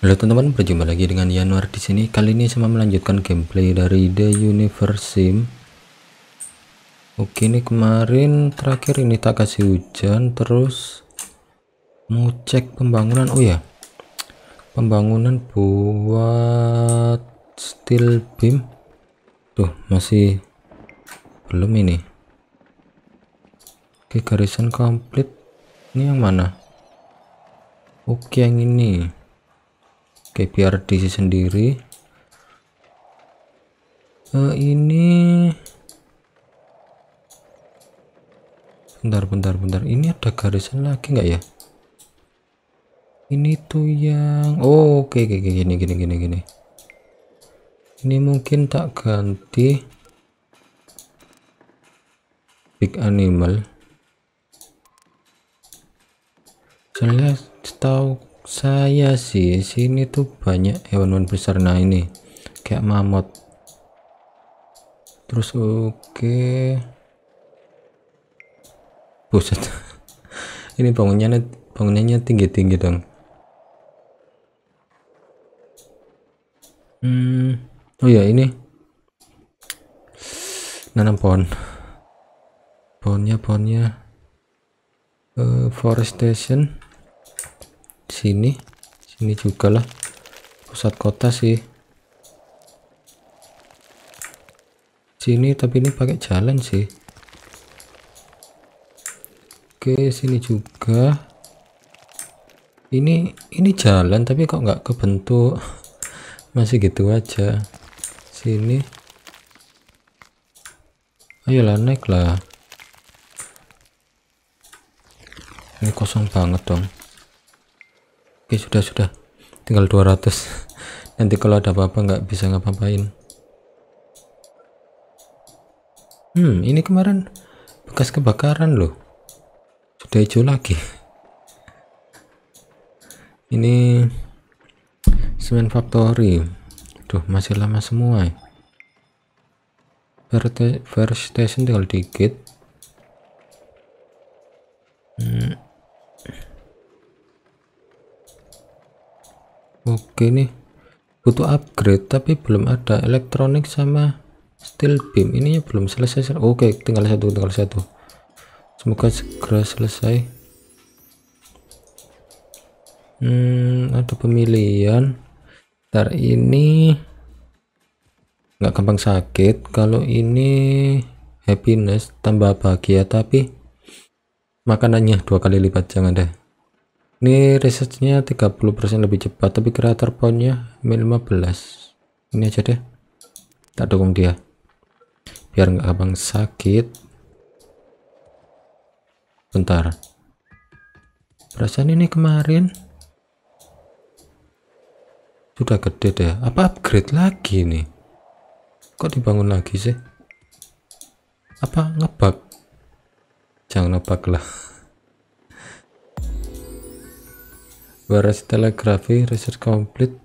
Halo teman-teman, berjumpa lagi dengan Januar di sini. Kali ini sama melanjutkan gameplay dari The Universe Sim. Oke, ini kemarin terakhir ini tak kasih hujan, terus mau cek pembangunan. Oh ya, pembangunan buat steel beam. Tuh, masih belum ini. Oke, garisan komplit. Ini yang mana? Oke, yang ini di sendiri uh, ini bentar bentar bentar ini ada garisan lagi nggak ya ini tuh yang oh, oke okay, okay, gini gini gini gini ini mungkin tak ganti big animal jelas setahu saya sih sini tuh banyak hewan-hewan besar nah ini kayak mamut terus oke okay. buset ini bangunannya bangunannya tinggi-tinggi dong hmm oh ya ini nanam pohon pohonnya pohonnya uh, forestation sini sini juga lah pusat kota sih sini tapi ini pakai jalan sih oke sini juga ini ini jalan tapi kok nggak kebentuk masih gitu aja sini ayolah naik lah ini kosong banget dong oke sudah sudah tinggal 200 nanti kalau ada apa-apa nggak bisa ngapain hmm ini kemarin bekas kebakaran loh sudah hijau lagi ini semen factory tuh masih lama semua ya. first station tinggal dikit oke nih butuh upgrade tapi belum ada elektronik sama steel beam ininya belum selesai oke tinggal satu tinggal satu semoga segera selesai hmm ada pemilihan ntar ini nggak gampang sakit kalau ini happiness tambah bahagia tapi makanannya dua kali lipat jangan deh ini researchnya 30% lebih cepat tapi creator poinnya min 15 ini aja deh tak dukung dia biar nggak abang sakit bentar perasaan ini kemarin sudah gede deh apa upgrade lagi nih kok dibangun lagi sih apa ngebug jangan ngebug lah Baris telegrafi, research complete.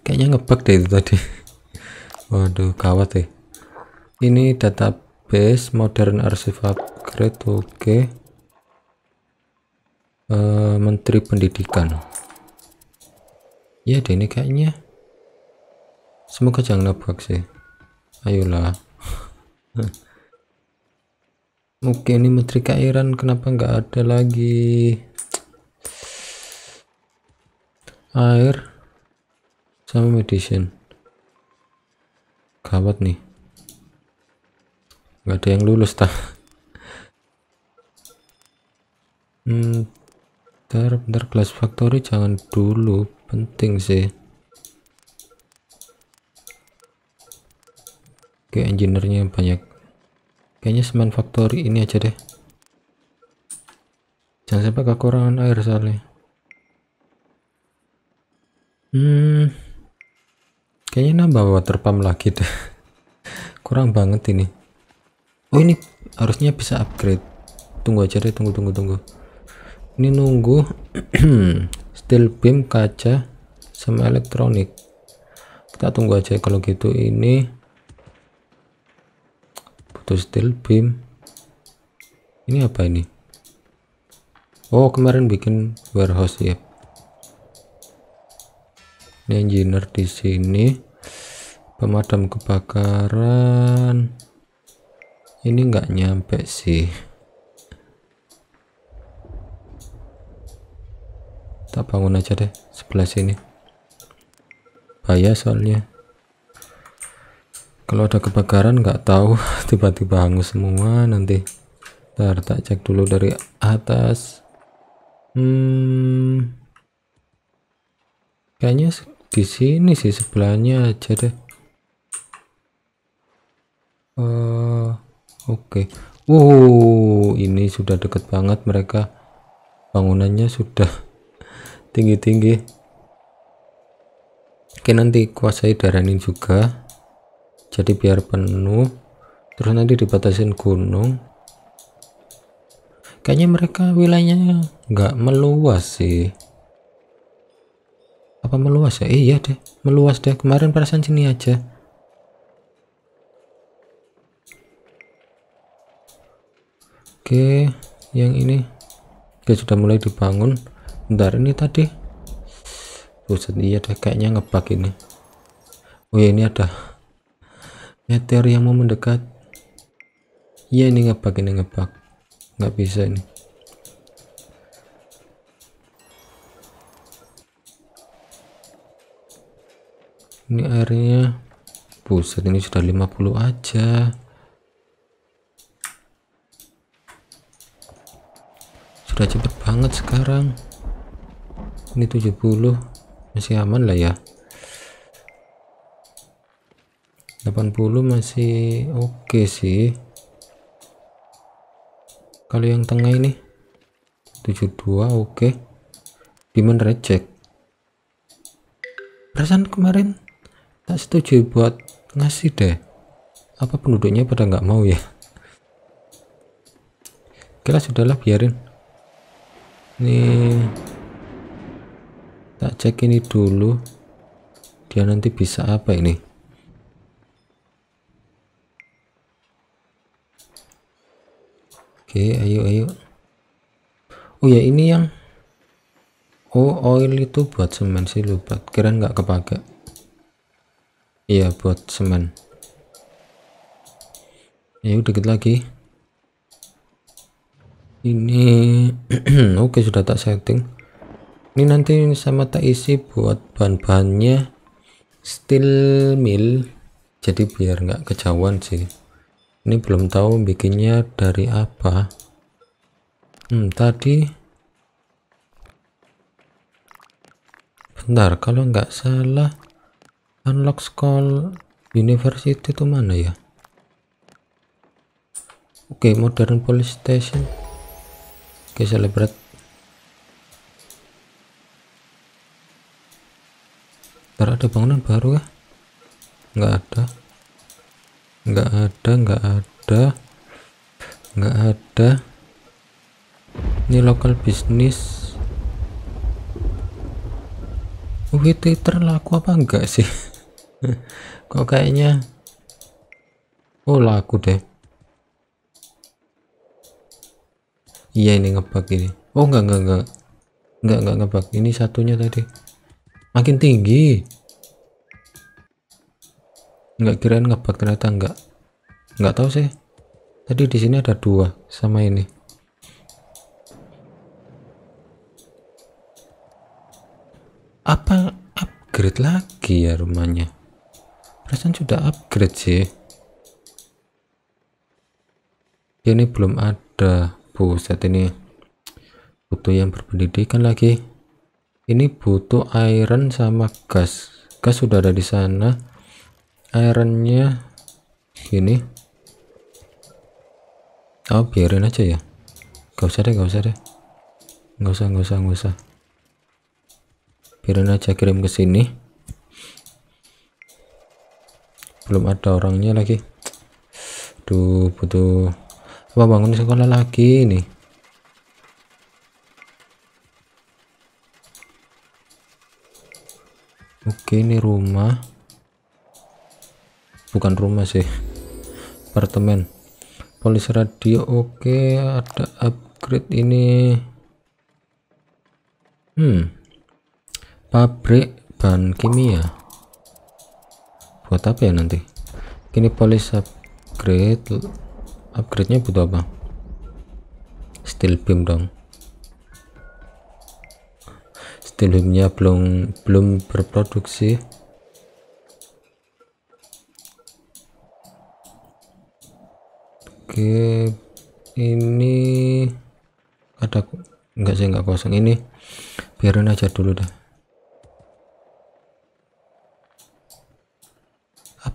Kayaknya ngebug deh itu tadi. Waduh, kawat deh. Ini database modern arsip upgrade. Oke. Okay. Uh, eh, Menteri Pendidikan. Ya, deh ini kayaknya. Semoga jangan ngebug sih. Ayolah. Mungkin ini Menteri Kairan kenapa nggak ada lagi? air sama medicine gawat nih nggak ada yang lulus tak hmm, bentar bentar glass factory jangan dulu penting sih oke engineernya banyak kayaknya semen factory ini aja deh jangan sampai kekurangan air soalnya Hmm, kayaknya nambah water pump lagi deh. Kurang banget ini. Oh ini harusnya bisa upgrade. Tunggu aja deh, tunggu tunggu tunggu. Ini nunggu steel beam kaca sama elektronik. Kita tunggu aja kalau gitu ini butuh steel beam. Ini apa ini? Oh kemarin bikin warehouse ya ini engineer di sini pemadam kebakaran ini enggak nyampe sih Tak bangun aja deh sebelah sini bahaya soalnya kalau ada kebakaran enggak tahu tiba-tiba hangus semua nanti ntar tak cek dulu dari atas hmm kayaknya di sini sih sebelahnya aja deh uh, oke okay. wow ini sudah deket banget mereka bangunannya sudah tinggi-tinggi oke nanti kuasai ini juga jadi biar penuh terus nanti dibatasin gunung kayaknya mereka wilayahnya nggak meluas sih apa meluas ya iya deh meluas deh kemarin perasaan sini aja oke yang ini oke sudah mulai dibangun bentar ini tadi buset iya deh kayaknya ngebug ini oh ya ini ada meteor yang mau mendekat iya ini ngebug ini ngebug nggak bisa ini ini airnya buset ini sudah 50 aja sudah cepet banget sekarang ini 70 masih aman lah ya 80 masih oke okay sih kalau yang tengah ini 72 oke okay. demand reject perasaan kemarin tak setuju buat ngasih deh apa penduduknya pada nggak mau ya oke lah sudahlah biarin nih tak cek ini dulu dia nanti bisa apa ini oke ayo ayo oh ya ini yang oh oil itu buat semen sih lupa keren nggak kepake iya buat semen ya udah dikit lagi ini oke sudah tak setting ini nanti sama tak isi buat bahan-bahannya steel mill jadi biar nggak kejauhan sih ini belum tahu bikinnya dari apa hmm, tadi bentar kalau nggak salah unlock school university itu mana ya oke okay, modern police station oke okay, celebrate ntar ada bangunan baru ya enggak ada enggak ada enggak ada enggak ada ini local business. Oke oh, Twitter laku apa enggak sih kok kayaknya oh laku deh iya ini ngebug ini oh enggak enggak enggak enggak enggak ngebug ini satunya tadi makin tinggi enggak kirain ngebug ternyata enggak enggak tahu sih tadi di sini ada dua sama ini apa upgrade lagi ya rumahnya perasaan sudah upgrade sih ini belum ada bu. buset ini butuh yang berpendidikan lagi ini butuh iron sama gas gas sudah ada di sana ironnya ini. oh biarin aja ya gak usah deh gak usah deh Gak usah gak usah gak usah biarin aja kirim ke sini belum ada orangnya lagi Duh butuh apa bangun sekolah lagi nih Oke ini rumah bukan rumah sih apartemen polis radio oke ada upgrade ini hmm pabrik bahan kimia buat apa ya nanti ini polis upgrade upgrade nya butuh apa steel beam dong steel beam nya belum belum berproduksi oke ini ada enggak sih enggak kosong ini biarin aja dulu dah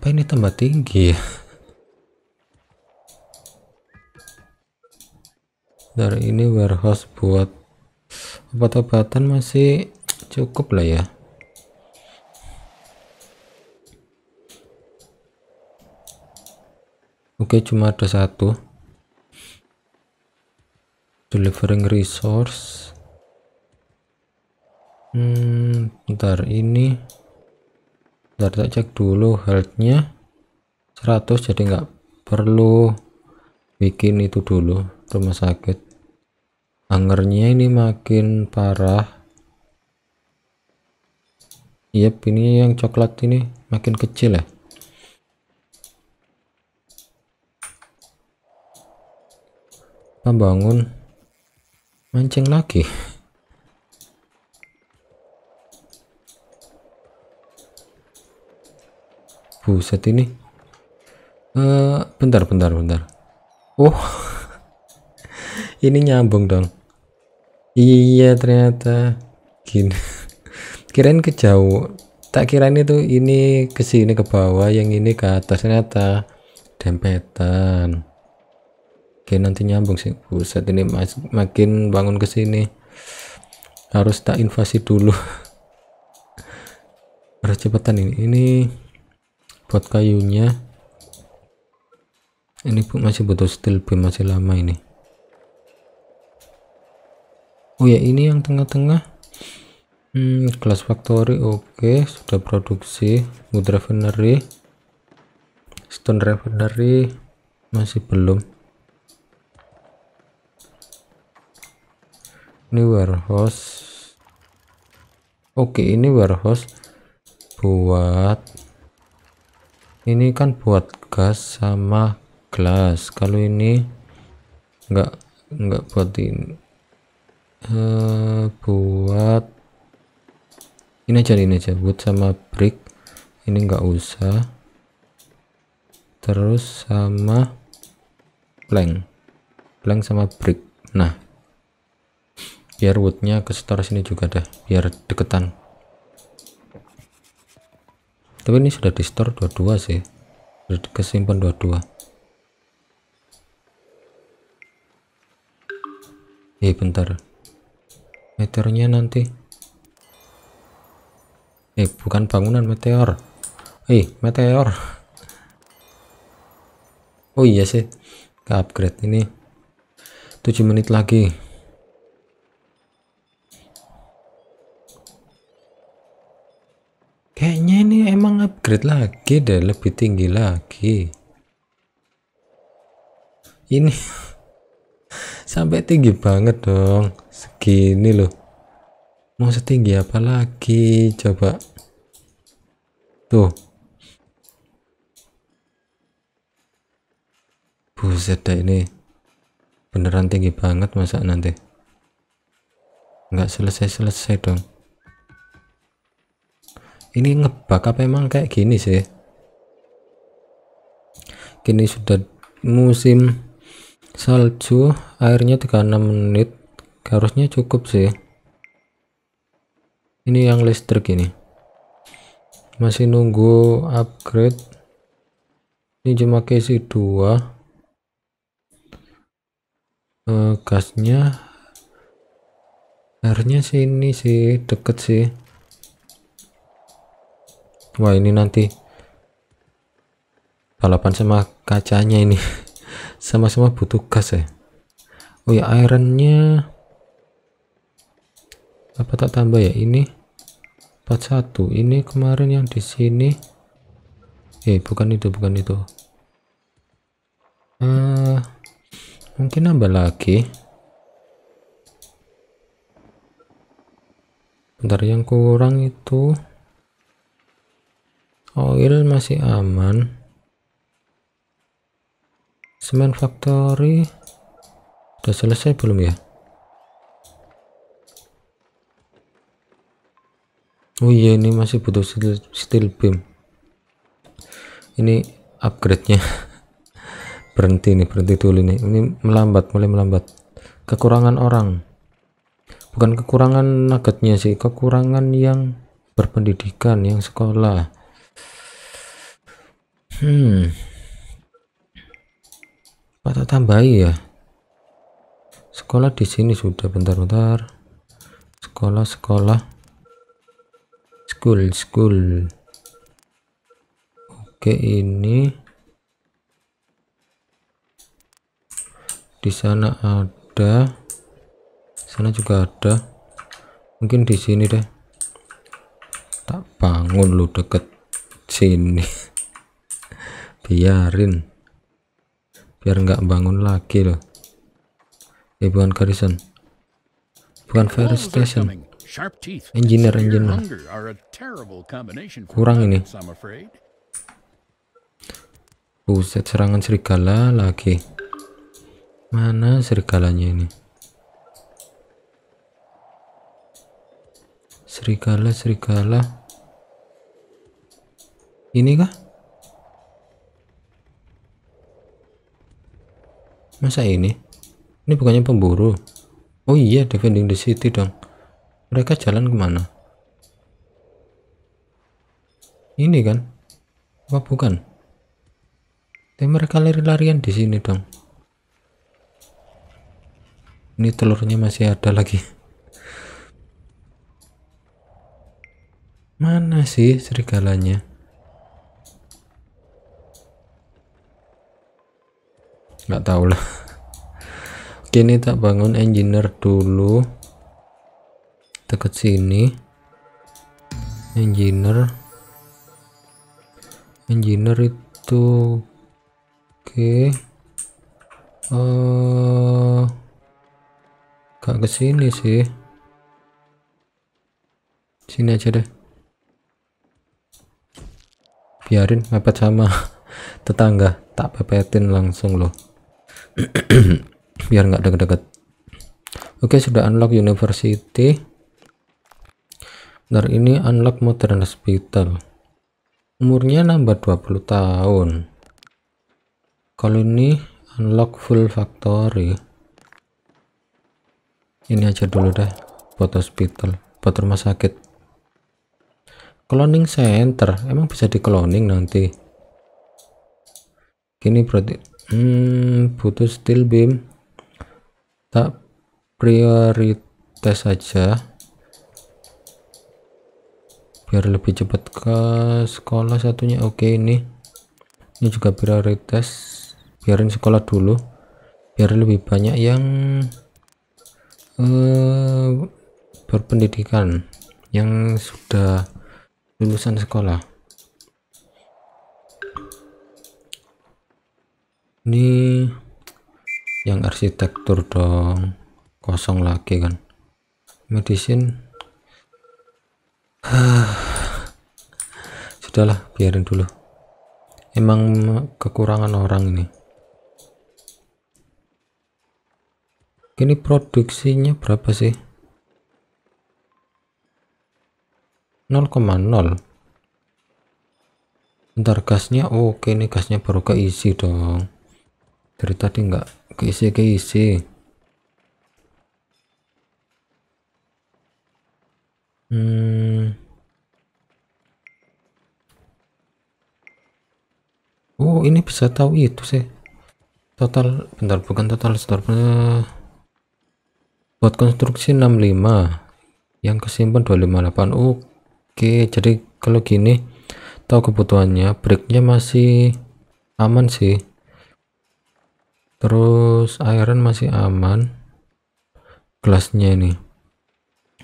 Apa ini tambah tinggi ya? Dari ini warehouse buat obat-obatan masih cukup lah ya. Oke, cuma ada satu. Delivering resource. Hmm, bentar ini bentar kita cek dulu healthnya 100 jadi nggak perlu bikin itu dulu rumah sakit angernya ini makin parah Yep, ini yang coklat ini makin kecil ya. Kita bangun mancing lagi. Buset ini. Uh, bentar, bentar, bentar. Oh, ini nyambung dong. Iya ternyata gini. Kirain ke jauh. Tak kirain itu ini ke sini ke bawah, yang ini ke atas ternyata dempetan. Oke nanti nyambung sih. Buset ini mas makin bangun ke sini. Harus tak invasi dulu. Harus cepetan ini. Ini buat kayunya ini pun masih butuh steel beam masih lama ini oh ya ini yang tengah-tengah hmm, glass factory oke okay. sudah produksi wood refinery stone refinery masih belum ini warehouse oke okay, ini warehouse buat ini kan buat gas sama gelas kalau ini enggak enggak buat ini uh, buat ini aja ini aja buat sama brick ini enggak usah terus sama plank plank sama brick nah biar woodnya ke store sini juga dah biar deketan tapi ini sudah di store 22 sih sudah kesimpan 22 eh iya, bentar meteornya nanti eh bukan bangunan meteor eh meteor oh iya sih ke upgrade ini 7 menit lagi kayaknya ini emang upgrade lagi deh lebih tinggi lagi ini sampai tinggi banget dong segini loh mau setinggi apa lagi coba tuh buset deh ini beneran tinggi banget masa nanti nggak selesai-selesai dong ini ngebak apa emang kayak gini sih kini sudah musim salju airnya 36 menit harusnya cukup sih ini yang listrik ini masih nunggu upgrade ini cuma kesi 2 uh, eh, gasnya airnya sini sih deket sih wah ini nanti balapan sama kacanya ini sama-sama butuh gas ya oh ya ironnya apa tak tambah ya ini 41 ini kemarin yang di sini eh bukan itu bukan itu uh, mungkin nambah lagi bentar yang kurang itu Oil masih aman. Semen factory udah selesai belum ya? Oh iya ini masih butuh steel, steel beam. Ini upgrade-nya. berhenti nih, berhenti dulu nih. Ini melambat, mulai melambat. Kekurangan orang. Bukan kekurangan nuggetnya sih, kekurangan yang berpendidikan, yang sekolah. Hmm. Apa tambah tambahi ya? Sekolah di sini sudah bentar-bentar. Sekolah, sekolah. School, school. Oke, ini di sana ada. Sana juga ada. Mungkin di sini deh. Tak bangun lu deket sini. biarin biar nggak bangun lagi loh eh bukan garrison bukan fire station engineer engineer kurang ini buset serangan serigala lagi mana serigalanya ini serigala serigala ini kah masa ini ini bukannya pemburu oh iya defending the city dong mereka jalan kemana ini kan apa bukan tapi mereka lari-larian di sini dong ini telurnya masih ada lagi mana sih serigalanya nggak tahu lah oke ini tak bangun engineer dulu deket sini engineer engineer itu oke okay. uh, eh, gak sini sih sini aja deh biarin mepet sama tetangga tak pepetin langsung loh biar nggak deket-deket oke sudah unlock university ntar ini unlock modern hospital umurnya nambah 20 tahun kalau ini unlock full factory ini aja dulu dah buat hospital buat rumah sakit cloning center emang bisa di cloning nanti gini berarti Hmm, butuh steel beam tak prioritas saja biar lebih cepat ke sekolah satunya oke okay, ini ini juga prioritas biarin sekolah dulu biar lebih banyak yang eh, berpendidikan yang sudah lulusan sekolah ini yang arsitektur dong kosong lagi kan medicine sudahlah biarin dulu emang kekurangan orang ini ini produksinya berapa sih 0,0 ntar gasnya oke oh, okay, ini gasnya baru keisi dong dari tadi nggak keisi keisi hmm oh ini bisa tahu itu sih total bentar bukan total store eh, buat konstruksi 65 yang kesimpan 258 oke jadi kalau gini tahu kebutuhannya breaknya masih aman sih terus iron masih aman gelasnya ini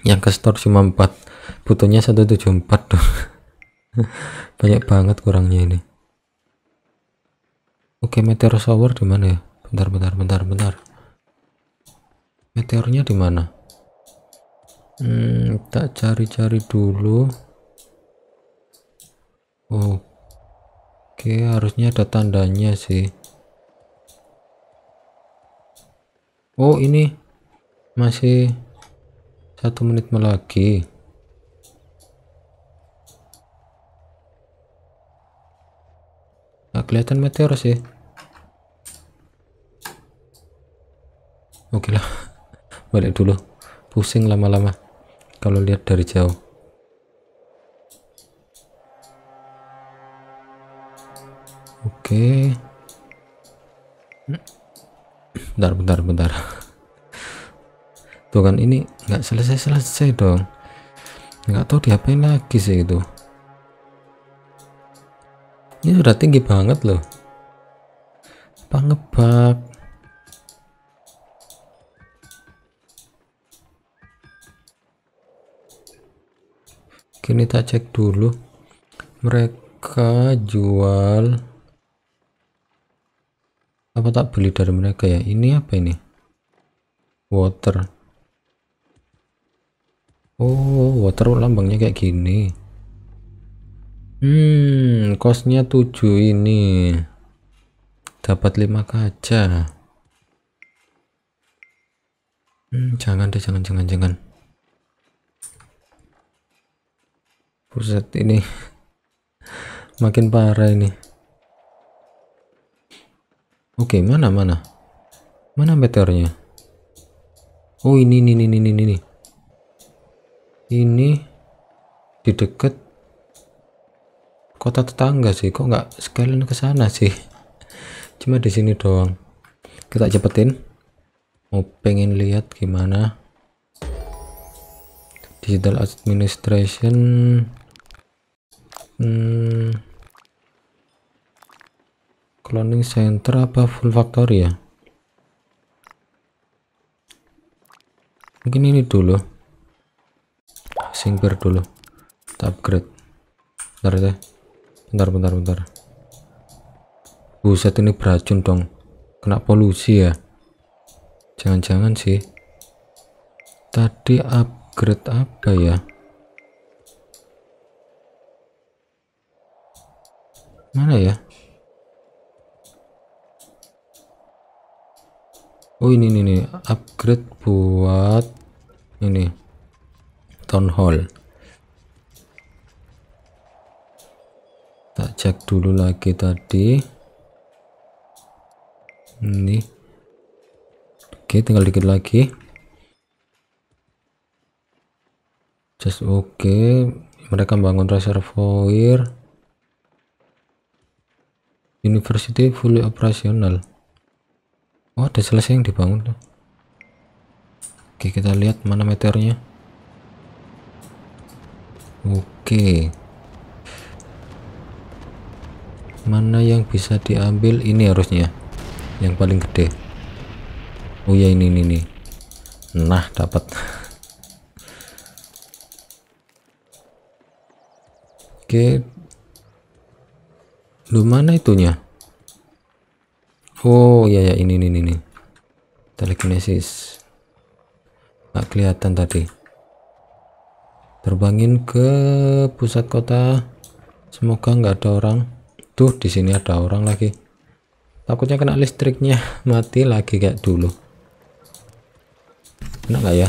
yang ke store cuma 4 butuhnya 174 tuh banyak banget kurangnya ini oke meteor shower di ya bentar bentar bentar bentar meteornya di mana hmm, tak cari-cari dulu Oh, oke harusnya ada tandanya sih Oh ini masih satu menit lagi Nah, kelihatan meteor sih oke lah balik dulu pusing lama-lama kalau lihat dari jauh oke hmm bentar bentar bentar tuh kan ini nggak selesai-selesai dong nggak tahu diapain lagi sih itu ini sudah tinggi banget loh apa ngebak kini kita cek dulu mereka jual apa tak beli dari mereka ya ini apa ini water oh water lambangnya kayak gini hmm kosnya 7 ini dapat 5 kaca hmm, jangan deh jangan jangan jangan Buset ini makin parah ini. Oke, okay, mana mana? Mana meternya? Oh, ini ini ini ini ini. Ini di dekat kota tetangga sih. Kok nggak sekalian ke sana sih? Cuma di sini doang. Kita cepetin. Mau pengen lihat gimana? Digital administration. Hmm cloning center apa full factory ya mungkin ini dulu singkir dulu kita upgrade bentar deh ya. bentar bentar bentar buset ini beracun dong kena polusi ya jangan-jangan sih tadi upgrade apa ya mana ya oh ini nih, nih upgrade buat ini town hall tak cek dulu lagi tadi ini oke tinggal dikit lagi just oke okay. mereka bangun reservoir university fully operasional Oh, ada selesai yang dibangun. Oke, kita lihat mana meternya. Oke. Mana yang bisa diambil? Ini harusnya. Yang paling gede. Oh ya, ini ini nih. Nah, dapat. Oke. Lu mana itunya? oh iya ya ini ini ini telekinesis nggak kelihatan tadi terbangin ke pusat kota semoga nggak ada orang tuh di sini ada orang lagi takutnya kena listriknya mati lagi kayak dulu kena nggak ya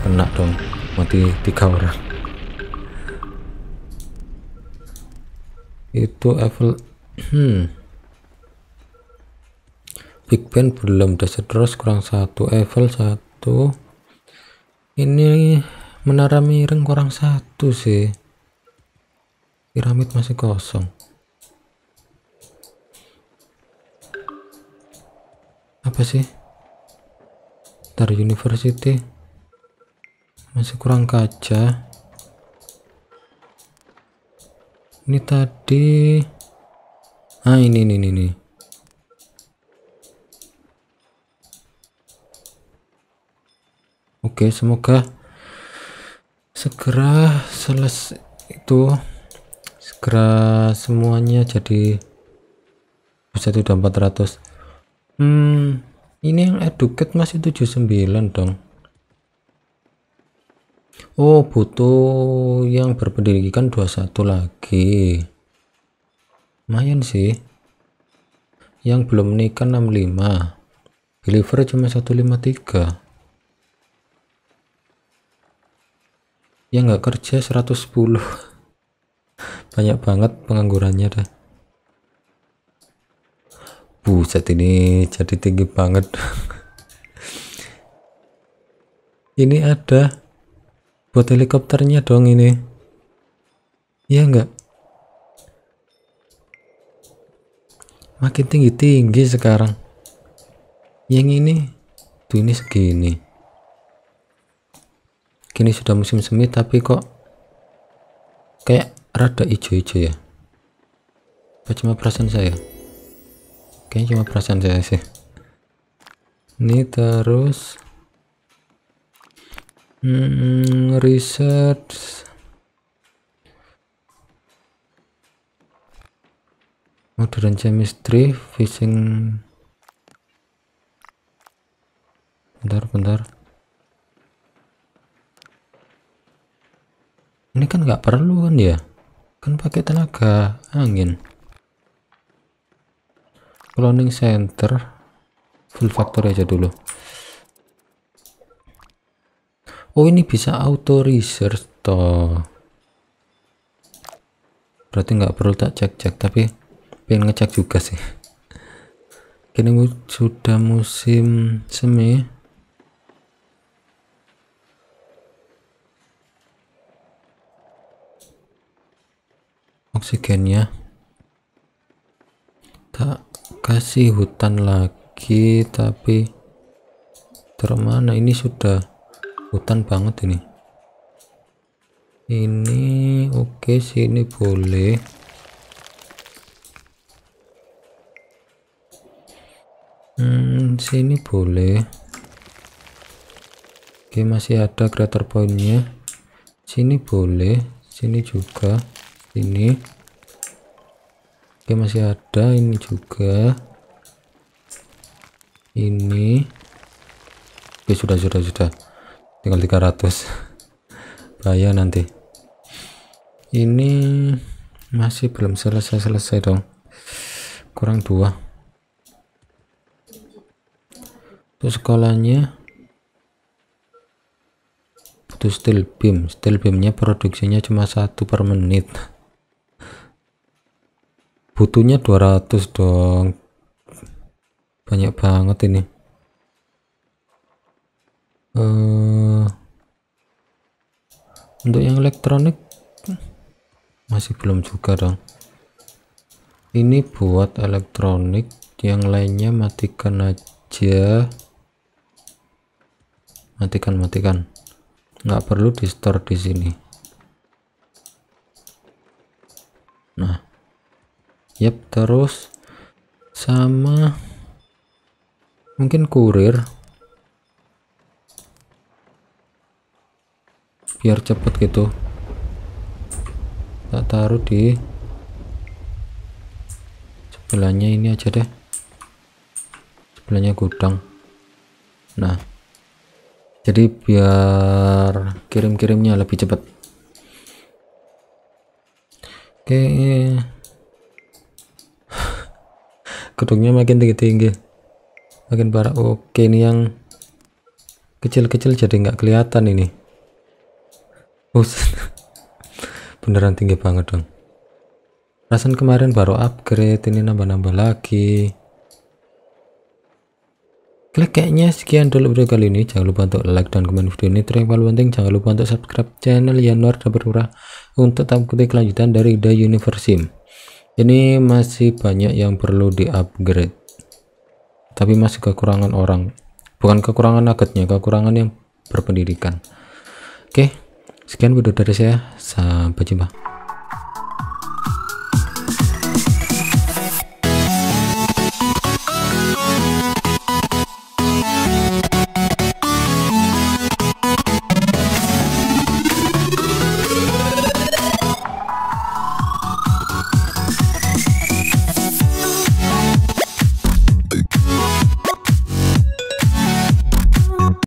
kena dong mati tiga orang itu level hmm Big Ben belum udah seterus kurang satu Evil satu ini menara miring kurang satu sih piramid masih kosong apa sih dari university masih kurang kaca ini tadi ah ini ini ini, ini. Oke, semoga segera selesai itu segera semuanya jadi bisa ratus. Hmm, ini yang eduket masih 79 dong. Oh, butuh yang berpendidikan 21 lagi. Lumayan sih. Yang belum menikah 65. Deliver cuma 153. yang nggak kerja 110 banyak banget penganggurannya dah buset ini jadi tinggi banget ini ada buat helikopternya dong ini iya enggak makin tinggi-tinggi sekarang yang ini tuh ini segini Gini sudah musim semi tapi kok kayak rada hijau-hijau ya. Apa cuma perasaan saya? Kayaknya cuma perasaan saya sih. Ini terus hmm, research modern chemistry fishing bentar bentar ini kan nggak perlu kan ya kan pakai tenaga angin cloning center full factory aja dulu oh ini bisa auto research toh berarti nggak perlu tak cek-cek tapi pengen ngecek juga sih kini sudah musim semi oksigennya tak kasih hutan lagi tapi termana ini sudah hutan banget ini ini oke okay, sini boleh hmm sini boleh oke okay, masih ada creator pointnya sini boleh sini juga sini oke masih ada ini juga ini oke sudah sudah sudah tinggal 300 bahaya nanti ini masih belum selesai-selesai dong kurang dua untuk sekolahnya, butuh steel beam steel beamnya produksinya cuma satu per menit butuhnya 200 dong banyak banget ini uh, untuk yang elektronik masih belum juga dong ini buat elektronik yang lainnya matikan aja matikan matikan nggak perlu di store di sini nah yep terus sama mungkin kurir biar cepet gitu tak taruh di sebelahnya ini aja deh sebelahnya gudang nah jadi biar kirim-kirimnya lebih cepat oke okay gedungnya makin tinggi-tinggi makin parah oke ini yang kecil-kecil jadi nggak kelihatan ini beneran tinggi banget dong Rasan kemarin baru upgrade ini nambah-nambah lagi klik kayaknya sekian dulu video kali ini jangan lupa untuk like dan komen video ini Terima kasih paling penting jangan lupa untuk subscribe channel Yanor Dapur untuk tak kelanjutan dari The Universe Sim ini masih banyak yang perlu di upgrade tapi masih kekurangan orang bukan kekurangan nuggetnya kekurangan yang berpendidikan oke sekian video dari saya sampai jumpa